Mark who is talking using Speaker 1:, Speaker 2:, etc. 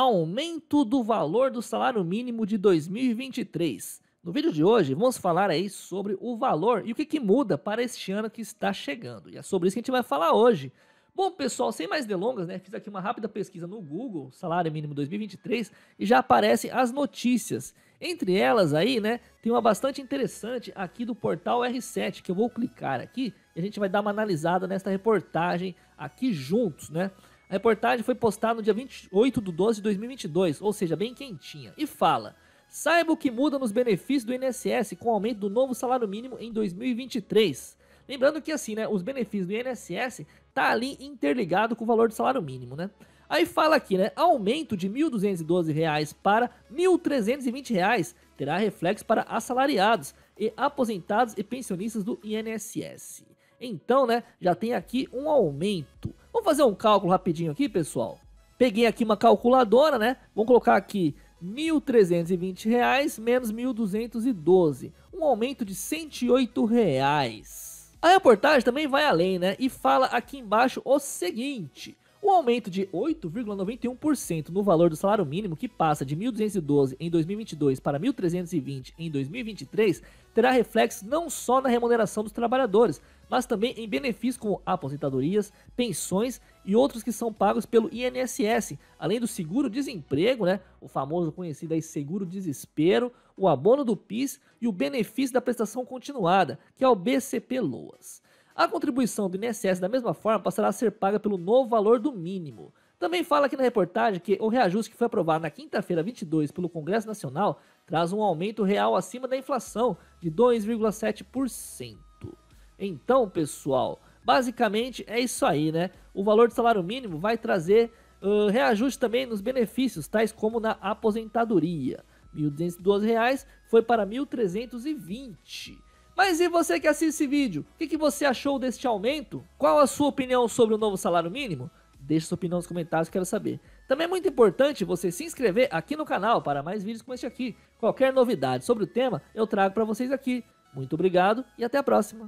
Speaker 1: aumento do valor do salário mínimo de 2023. No vídeo de hoje, vamos falar aí sobre o valor e o que, que muda para este ano que está chegando. E é sobre isso que a gente vai falar hoje. Bom, pessoal, sem mais delongas, né? Fiz aqui uma rápida pesquisa no Google, salário mínimo 2023, e já aparecem as notícias. Entre elas aí, né, tem uma bastante interessante aqui do portal R7, que eu vou clicar aqui e a gente vai dar uma analisada nesta reportagem aqui juntos, né? A reportagem foi postada no dia 28 de 12 de 2022, ou seja, bem quentinha, e fala: Saiba o que muda nos benefícios do INSS com o aumento do novo salário mínimo em 2023. Lembrando que assim, né, os benefícios do INSS tá ali interligado com o valor do salário mínimo, né? Aí fala aqui, né, aumento de R$ 1.212 para R$ 1.320 terá reflexo para assalariados e aposentados e pensionistas do INSS. Então, né, já tem aqui um aumento. Vamos fazer um cálculo rapidinho aqui, pessoal. Peguei aqui uma calculadora, né? Vamos colocar aqui R$ 1.320 menos R$ 1.212, um aumento de R$ 108. Reais. A reportagem também vai além, né? E fala aqui embaixo o seguinte: um aumento de 8,91% no valor do salário mínimo, que passa de 1.212 em 2022 para 1.320 em 2023, terá reflexo não só na remuneração dos trabalhadores, mas também em benefícios como aposentadorias, pensões e outros que são pagos pelo INSS, além do seguro-desemprego, né, o famoso conhecido aí seguro-desespero, o abono do PIS e o benefício da prestação continuada, que é o BCP-LOAS. A contribuição do INSS, da mesma forma, passará a ser paga pelo novo valor do mínimo. Também fala aqui na reportagem que o reajuste que foi aprovado na quinta-feira 22 pelo Congresso Nacional traz um aumento real acima da inflação de 2,7%. Então, pessoal, basicamente é isso aí, né? O valor do salário mínimo vai trazer uh, reajuste também nos benefícios, tais como na aposentadoria. R$ 1.212 foi para R$ 1.320. Mas e você que assiste esse vídeo? O que, que você achou deste aumento? Qual a sua opinião sobre o novo salário mínimo? Deixe sua opinião nos comentários, quero saber. Também é muito importante você se inscrever aqui no canal para mais vídeos como este aqui. Qualquer novidade sobre o tema eu trago para vocês aqui. Muito obrigado e até a próxima.